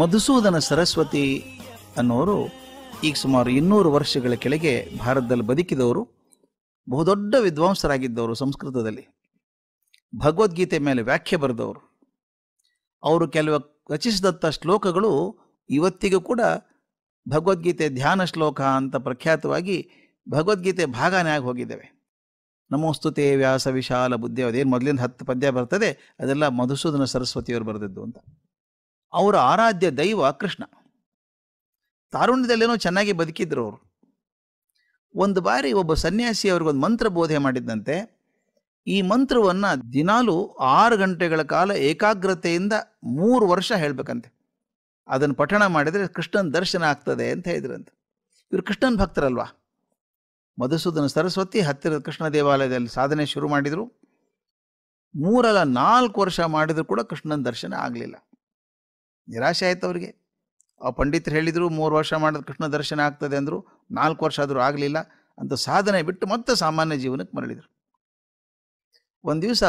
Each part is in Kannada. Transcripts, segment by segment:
ಮಧುಸೂದನ ಸರಸ್ವತಿ ಅನ್ನೋರು ಈಗ ಸುಮಾರು ಇನ್ನೂರು ವರ್ಷಗಳ ಕೆಳಗೆ ಭಾರತದಲ್ಲಿ ಬದುಕಿದವರು ಬಹುದೊಡ್ಡ ವಿದ್ವಾಂಸರಾಗಿದ್ದವರು ಸಂಸ್ಕೃತದಲ್ಲಿ ಭಗವದ್ಗೀತೆ ಮೇಲೆ ವ್ಯಾಖ್ಯೆ ಬರೆದವರು ಅವರು ಕೆಲವು ರಚಿಸಿದಂಥ ಶ್ಲೋಕಗಳು ಇವತ್ತಿಗೂ ಕೂಡ ಭಗವದ್ಗೀತೆ ಧ್ಯಾನ ಶ್ಲೋಕ ಅಂತ ಪ್ರಖ್ಯಾತವಾಗಿ ಭಗವದ್ಗೀತೆ ಭಾಗನೇ ಆಗಿ ಹೋಗಿದ್ದೇವೆ ನಮೋಸ್ತುತೆ ವ್ಯಾಸ ವಿಶಾಲ ಬುದ್ಧಿ ಅದೇನು ಮೊದಲಿಂದ ಹತ್ತು ಪದ್ಯ ಬರ್ತದೆ ಅದೆಲ್ಲ ಮಧುಸೂದನ ಸರಸ್ವತಿಯವರು ಬರೆದಿದ್ದು ಅಂತ ಅವರ ಆರಾಧ್ಯ ದೈವ ಕೃಷ್ಣ ತಾರುಣ್ಯದಲ್ಲೇನೋ ಚೆನ್ನಾಗಿ ಬದುಕಿದ್ರು ಅವರು ಒಂದು ಬಾರಿ ಒಬ್ಬ ಸನ್ಯಾಸಿ ಅವ್ರಿಗೊಂದು ಮಂತ್ರ ಬೋಧೆ ಮಾಡಿದ್ದಂತೆ ಈ ಮಂತ್ರವನ್ನು ದಿನಾಲು ಆರು ಗಂಟೆಗಳ ಕಾಲ ಏಕಾಗ್ರತೆಯಿಂದ ಮೂರು ವರ್ಷ ಹೇಳಬೇಕಂತೆ ಅದನ್ನು ಪಠಣ ಮಾಡಿದರೆ ಕೃಷ್ಣನ ದರ್ಶನ ಆಗ್ತದೆ ಅಂತ ಹೇಳಿದ್ರಂತೆ ಇವರು ಕೃಷ್ಣನ ಭಕ್ತರಲ್ವಾ ಮಧುಸೂದನ ಸರಸ್ವತಿ ಹತ್ತಿರದ ಕೃಷ್ಣ ದೇವಾಲಯದಲ್ಲಿ ಸಾಧನೆ ಶುರು ಮಾಡಿದರು ಮೂರಲ್ಲ ನಾಲ್ಕು ವರ್ಷ ಮಾಡಿದರೂ ಕೂಡ ಕೃಷ್ಣನ ದರ್ಶನ ಆಗಲಿಲ್ಲ ನಿರಾಶೆ ಆಯ್ತು ಅವರಿಗೆ ಆ ಪಂಡಿತರು ಹೇಳಿದರು ಮೂರು ವರ್ಷ ಮಾಡಿದ ಕೃಷ್ಣ ದರ್ಶನ ಆಗ್ತದೆ ಅಂದರು ನಾಲ್ಕು ವರ್ಷ ಆದರೂ ಆಗಲಿಲ್ಲ ಅಂತ ಸಾಧನೆ ಬಿಟ್ಟು ಮತ್ತೆ ಸಾಮಾನ್ಯ ಜೀವನಕ್ಕೆ ಮರಳಿದರು ಒಂದು ದಿವಸ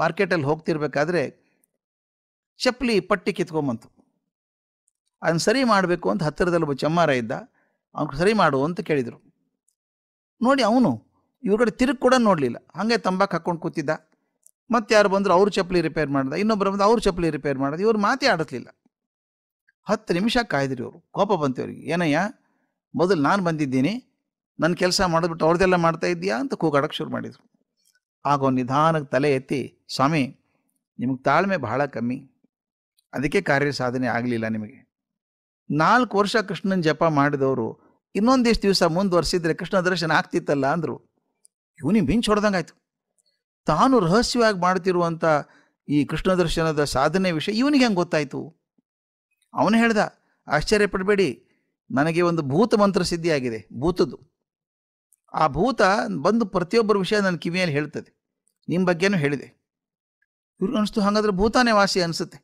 ಮಾರ್ಕೆಟಲ್ಲಿ ಹೋಗ್ತಿರ್ಬೇಕಾದ್ರೆ ಚಪ್ಪಲಿ ಪಟ್ಟಿ ಕಿತ್ಕೊಂಬಂತು ಅದನ್ನು ಸರಿ ಮಾಡಬೇಕು ಅಂತ ಹತ್ತಿರದಲ್ಲಿ ಒಬ್ಬ ಚಮ್ಮಾರ ಇದ್ದ ಅವ್ನು ಸರಿ ಮಾಡು ಅಂತ ಕೇಳಿದರು ನೋಡಿ ಅವನು ಇವ್ರ ಕಡೆ ತಿರುಗಿ ಕೂಡ ನೋಡಲಿಲ್ಲ ಹಾಗೆ ತಂಬಾಕು ಹಾಕ್ಕೊಂಡು ಕೂತಿದ್ದ ಮತ್ತು ಯಾರು ಬಂದರು ಅವ್ರ ಚಪ್ಪಲಿ ರಿಪೇರ್ ಮಾಡ್ದ ಇನ್ನೊಬ್ಬರು ಬಂದು ಅವ್ರ ಚಪ್ಪಲಿ ರಿಪೇರ್ ಮಾಡ್ದ ಇವ್ರು ಮಾತೇ ಆಡಿಸ್ಲಿಲ್ಲ ಹತ್ತು ನಿಮಿಷ ಕಾಯ್ದ್ರಿ ಅವರು ಕೋಪ ಬಂತು ಅವ್ರಿಗೆ ಏನಯ್ಯ ಮೊದಲು ನಾನು ಬಂದಿದ್ದೀನಿ ನನ್ನ ಕೆಲಸ ಮಾಡಿದ್ಬಿಟ್ಟು ಅವ್ರದ್ದೆಲ್ಲ ಮಾಡ್ತಾ ಇದ್ದೀಯಾ ಅಂತ ಕೂಗಾಡಕ್ಕೆ ಶುರು ಮಾಡಿದರು ಆಗ ನಿಧಾನಕ್ಕೆ ತಲೆ ಎತ್ತಿ ಸ್ವಾಮಿ ನಿಮಗೆ ತಾಳ್ಮೆ ಬಹಳ ಕಮ್ಮಿ ಅದಕ್ಕೆ ಕಾರ್ಯ ಸಾಧನೆ ಆಗಲಿಲ್ಲ ನಿಮಗೆ ನಾಲ್ಕು ವರ್ಷ ಕೃಷ್ಣನ ಜಪ ಮಾಡಿದವರು ಇನ್ನೊಂದಿಷ್ಟು ದಿವಸ ಮುಂದುವರೆಸಿದರೆ ಕೃಷ್ಣ ದರ್ಶನ ಆಗ್ತಿತ್ತಲ್ಲ ಅಂದರು ಇವನಿಗೆ ಮಿಂಚ್ ಹೊಡೆದಂಗೆ ತಾನು ರಹಸ್ಯವಾಗಿ ಮಾಡ್ತಿರುವಂಥ ಈ ಕೃಷ್ಣ ದರ್ಶನದ ಸಾಧನೆ ವಿಷಯ ಇವನಿಗೆ ಹೆಂಗೆ ಗೊತ್ತಾಯಿತು ಅವನು ಹೇಳ್ದ ಆಶ್ಚರ್ಯಪಡಬೇಡಿ ನನಗೆ ಒಂದು ಭೂತ ಮಂತ್ರ ಸಿದ್ಧಿಯಾಗಿದೆ ಭೂತದ್ದು ಆ ಭೂತ ಬಂದು ಪ್ರತಿಯೊಬ್ಬರ ವಿಷಯ ನನ್ನ ಕಿವಿಯಲ್ಲಿ ಹೇಳ್ತದೆ ನಿಮ್ಮ ಬಗ್ಗೆನೂ ಹೇಳಿದೆ ಇವ್ರಿಗೆ ಅನಿಸ್ತು ಹಾಗಾದ್ರೆ ಭೂತಾನೇ ವಾಸಿ ಅನಿಸುತ್ತೆ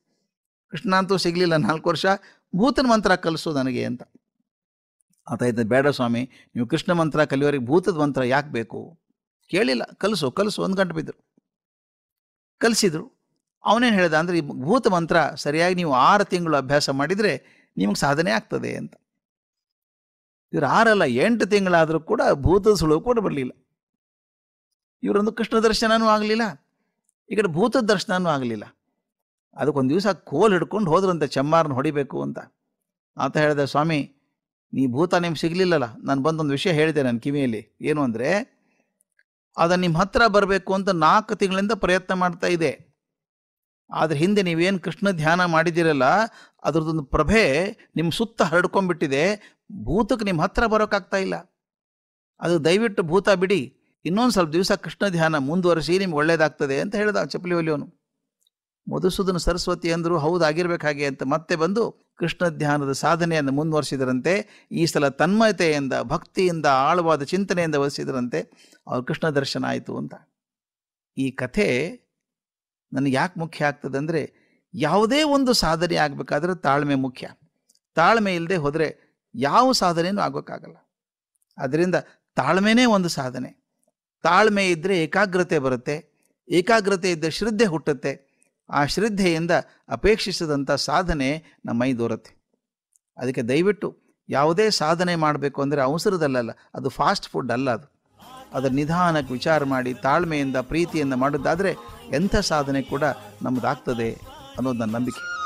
ಕೃಷ್ಣ ಅಂತೂ ಸಿಗಲಿಲ್ಲ ನಾಲ್ಕು ವರ್ಷ ಭೂತನ ಮಂತ್ರ ಕಲಿಸು ನನಗೆ ಅಂತ ಆತ ಇದ್ದ ಬೇಡ ಸ್ವಾಮಿ ನೀವು ಕೃಷ್ಣ ಮಂತ್ರ ಕಲಿಯೋರಿಗೆ ಭೂತದ ಮಂತ್ರ ಯಾಕೆ ಬೇಕು ಕೇಳಿಲ್ಲ ಕಲಿಸು ಕಲಿಸು ಒಂದು ಗಂಟೆ ಬಿದ್ದರು ಕಲಿಸಿದರು ಅವನೇನು ಹೇಳ್ದ ಅಂದರೆ ಈ ಭೂತ ಮಂತ್ರ ಸರಿಯಾಗಿ ನೀವು ಆರು ತಿಂಗಳು ಅಭ್ಯಾಸ ಮಾಡಿದರೆ ನಿಮಗೆ ಸಾಧನೆ ಆಗ್ತದೆ ಅಂತ ಇವರು ಆರಲ್ಲ ಎಂಟು ತಿಂಗಳಾದರೂ ಕೂಡ ಭೂತದ ಸುಳುವ ಕೂಡ ಬರಲಿಲ್ಲ ಇವರೊಂದು ಕೃಷ್ಣ ದರ್ಶನವೂ ಆಗಲಿಲ್ಲ ಈ ಕಡೆ ಭೂತದ ದರ್ಶನವೂ ಆಗಲಿಲ್ಲ ಅದಕ್ಕೊಂದು ದಿವಸ ಕೋಲ್ ಹಿಡ್ಕೊಂಡು ಹೋದ್ರಂತೆ ಚಮ್ಮಾರನ್ನ ಹೊಡಿಬೇಕು ಅಂತ ಆತ ಹೇಳಿದೆ ಸ್ವಾಮಿ ನೀ ಭೂತ ನಿಮ್ಗೆ ಸಿಗಲಿಲ್ಲಲ್ಲ ನಾನು ಬಂದೊಂದು ವಿಷಯ ಹೇಳಿದೆ ನನ್ನ ಕಿವಿಯಲ್ಲಿ ಏನು ಅಂದರೆ ಅದನ್ನು ನಿಮ್ಮ ಹತ್ರ ಬರಬೇಕು ಅಂತ ನಾಲ್ಕು ತಿಂಗಳಿಂದ ಪ್ರಯತ್ನ ಮಾಡ್ತಾ ಇದೆ ಆದರೆ ಹಿಂದೆ ನೀವೇನು ಕೃಷ್ಣ ಧ್ಯಾನ ಮಾಡಿದ್ದೀರಲ್ಲ ಅದರದೊಂದು ಪ್ರಭೆ ನಿಮ್ಮ ಸುತ್ತ ಹರಡ್ಕೊಂಡ್ಬಿಟ್ಟಿದೆ ಭೂತಕ್ಕೆ ನಿಮ್ಮ ಹತ್ರ ಬರೋಕ್ಕಾಗ್ತಾ ಇಲ್ಲ ಅದು ದಯವಿಟ್ಟು ಭೂತ ಬಿಡಿ ಇನ್ನೊಂದು ಸ್ವಲ್ಪ ದಿವಸ ಕೃಷ್ಣ ಧ್ಯಾನ ಮುಂದುವರಿಸಿ ನಿಮ್ಗೆ ಒಳ್ಳೇದಾಗ್ತದೆ ಅಂತ ಹೇಳಿದ ಚಪ್ಪಲಿ ಒಲಿಯೋನು ಮಧುಸೂದನ ಸರಸ್ವತಿ ಅಂದರು ಹೌದಾಗಿರ್ಬೇಕಾಗೆ ಅಂತ ಮತ್ತೆ ಬಂದು ಕೃಷ್ಣ ಧ್ಯಾನದ ಸಾಧನೆಯನ್ನು ಮುಂದುವರಿಸಿದರಂತೆ ಈ ಸಲ ತನ್ಮಯತೆಯಿಂದ ಭಕ್ತಿಯಿಂದ ಆಳವಾದ ಚಿಂತನೆಯಿಂದ ವಹಿಸಿದರಂತೆ ಅವ್ರ ಕೃಷ್ಣ ದರ್ಶನ ಆಯಿತು ಅಂತ ಈ ಕಥೆ ನನಗೆ ಯಾಕೆ ಮುಖ್ಯ ಆಗ್ತದೆ ಅಂದರೆ ಯಾವುದೇ ಒಂದು ಸಾಧನೆ ಆಗಬೇಕಾದ್ರೆ ತಾಳ್ಮೆ ಮುಖ್ಯ ತಾಳ್ಮೆ ಇಲ್ಲದೆ ಹೋದರೆ ಯಾವ ಸಾಧನೆಯೂ ಆಗೋಕ್ಕಾಗಲ್ಲ ಅದರಿಂದ ತಾಳ್ಮೆನೇ ಒಂದು ಸಾಧನೆ ತಾಳ್ಮೆ ಇದ್ದರೆ ಏಕಾಗ್ರತೆ ಬರುತ್ತೆ ಏಕಾಗ್ರತೆ ಇದ್ದರೆ ಶ್ರದ್ಧೆ ಹುಟ್ಟುತ್ತೆ ಆ ಶ್ರದ್ಧೆಯಿಂದ ಅಪೇಕ್ಷಿಸಿದಂಥ ಸಾಧನೆ ನಮ್ಮ ಮೈ ಅದಕ್ಕೆ ದಯವಿಟ್ಟು ಯಾವುದೇ ಸಾಧನೆ ಮಾಡಬೇಕು ಅಂದರೆ ಅವಸರದಲ್ಲಲ್ಲ ಅದು ಫಾಸ್ಟ್ ಫುಡ್ ಅಲ್ಲ ಅದು ಅದರ ನಿಧಾನಕ್ಕೆ ವಿಚಾರ ಮಾಡಿ ತಾಳ್ಮೆಯಿಂದ ಪ್ರೀತಿಯಿಂದ ಮಾಡೋದಾದರೆ ಎಂಥ ಸಾಧನೆ ಕೂಡ ನಮ್ಮದಾಗ್ತದೆ ಅನ್ನೋದು ನನ್ನ ನಂಬಿಕೆ